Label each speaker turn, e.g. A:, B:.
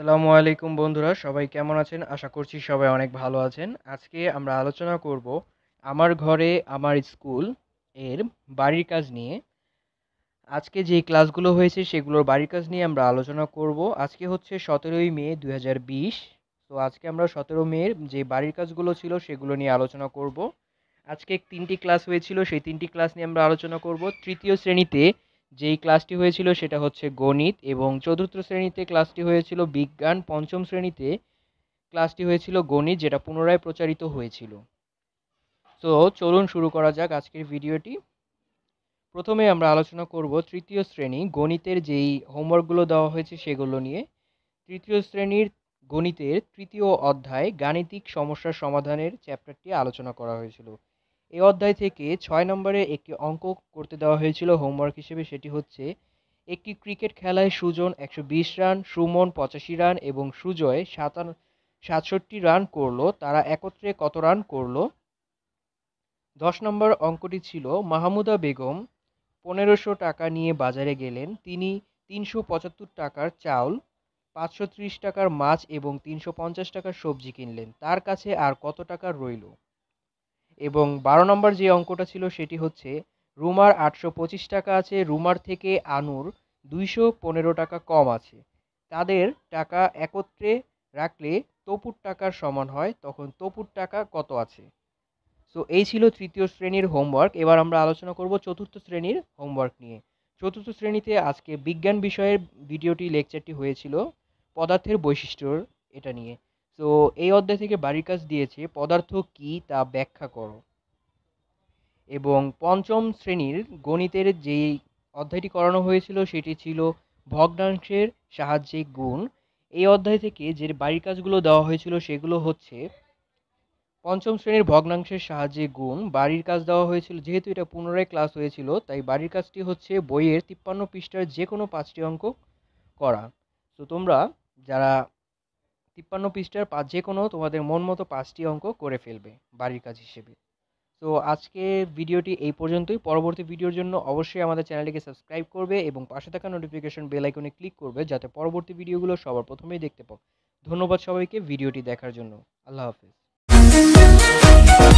A: আসসালামু আলাইকুম বন্ধুরা সবাই কেমন আছেন আশা করছি সবাই অনেক ভালো আছেন আজকে আমরা আলোচনা করব আমার ঘরে আমার স্কুল এর বাড়ির কাজ নিয়ে আজকে যে ক্লাসগুলো হয়েছে সেগুলোর বাড়ির কাজ নিয়ে আমরা আলোচনা করব আজকে হচ্ছে সতেরোই মে দু তো আজকে আমরা সতেরো মেয়ের যে বাড়ির কাজগুলো ছিল সেগুলো নিয়ে আলোচনা করব আজকে তিনটি ক্লাস হয়েছিল সেই তিনটি ক্লাস নিয়ে আমরা আলোচনা করব তৃতীয় শ্রেণীতে যেই ক্লাসটি হয়েছিল সেটা হচ্ছে গণিত এবং চতুর্থ শ্রেণীতে ক্লাসটি হয়েছিল বিজ্ঞান পঞ্চম শ্রেণীতে ক্লাসটি হয়েছিল গণিত যেটা পুনরায় প্রচারিত হয়েছিল তো চলুন শুরু করা যাক আজকের ভিডিওটি প্রথমে আমরা আলোচনা করব তৃতীয় শ্রেণী গণিতের যেই হোমওয়ার্কগুলো দেওয়া হয়েছে সেগুলো নিয়ে তৃতীয় শ্রেণীর গণিতের তৃতীয় অধ্যায় গাণিতিক সমস্যার সমাধানের চ্যাপ্টারটি আলোচনা করা হয়েছিল এই অধ্যায় থেকে ছয় নম্বরে একটি অঙ্ক করতে দেওয়া হয়েছিল হোমওয়ার্ক হিসেবে সেটি হচ্ছে একটি ক্রিকেট খেলায় সুজন একশো রান সুমন পঁচাশি রান এবং সুজয় সাতান সাতষট্টি রান করলো তারা একত্রে কত রান করলো দশ নম্বর অঙ্কটি ছিল মাহমুদা বেগম পনেরোশো টাকা নিয়ে বাজারে গেলেন তিনি তিনশো পঁচাত্তর টাকার চাউল পাঁচশো ত্রিশ টাকার মাছ এবং তিনশো পঞ্চাশ টাকার সবজি কিনলেন তার কাছে আর কত টাকা রইল এবং বারো নম্বর যে অঙ্কটা ছিল সেটি হচ্ছে রুমার আটশো পঁচিশ টাকা আছে রুমার থেকে আনুর দুইশো পনেরো টাকা কম আছে তাদের টাকা একত্রে রাখলে তপুর টাকার সমান হয় তখন তপুর টাকা কত আছে সো এই ছিল তৃতীয় শ্রেণীর হোমওয়ার্ক এবার আমরা আলোচনা করব চতুর্থ শ্রেণীর হোমওয়ার্ক নিয়ে চতুর্থ শ্রেণীতে আজকে বিজ্ঞান বিষয়ের ভিডিওটি লেকচারটি হয়েছিল পদার্থের বৈশিষ্ট্যর এটা নিয়ে তো এই অধ্যায় থেকে বাড়ির কাজ দিয়েছে পদার্থ কি তা ব্যাখ্যা করো এবং পঞ্চম শ্রেণীর গণিতের যেই অধ্যায়টি করানো হয়েছিল সেটি ছিল ভগ্নাংশের সাহায্যে গুণ এই অধ্যায় থেকে যে বাড়ির কাজগুলো দেওয়া হয়েছিল সেগুলো হচ্ছে পঞ্চম শ্রেণীর ভগ্নাংশের সাহায্যে গুণ বাড়ির কাজ দেওয়া হয়েছিল যেহেতু এটা পুনরায় ক্লাস হয়েছিল তাই বাড়ির কাজটি হচ্ছে বইয়ের তিপ্পান্ন পৃষ্ঠার যে কোনো পাঁচটি অঙ্ক করা তো তোমরা যারা তিপ্পান্ন পৃষ্ঠার পাঁচ যে কোনো তোমাদের মন মতো পাঁচটি অঙ্ক করে ফেলবে বাড়ির কাজ হিসেবে তো আজকে ভিডিওটি এই পর্যন্তই পরবর্তী ভিডিওর জন্য অবশ্যই আমাদের চ্যানেলটিকে সাবস্ক্রাইব করবে এবং পাশে থাকা নোটিফিকেশন বেল আইকনে ক্লিক করবে যাতে পরবর্তী ভিডিওগুলো সবার প্রথমেই দেখতে পাও ধন্যবাদ সবাইকে ভিডিওটি দেখার জন্য আল্লাহ হাফিজ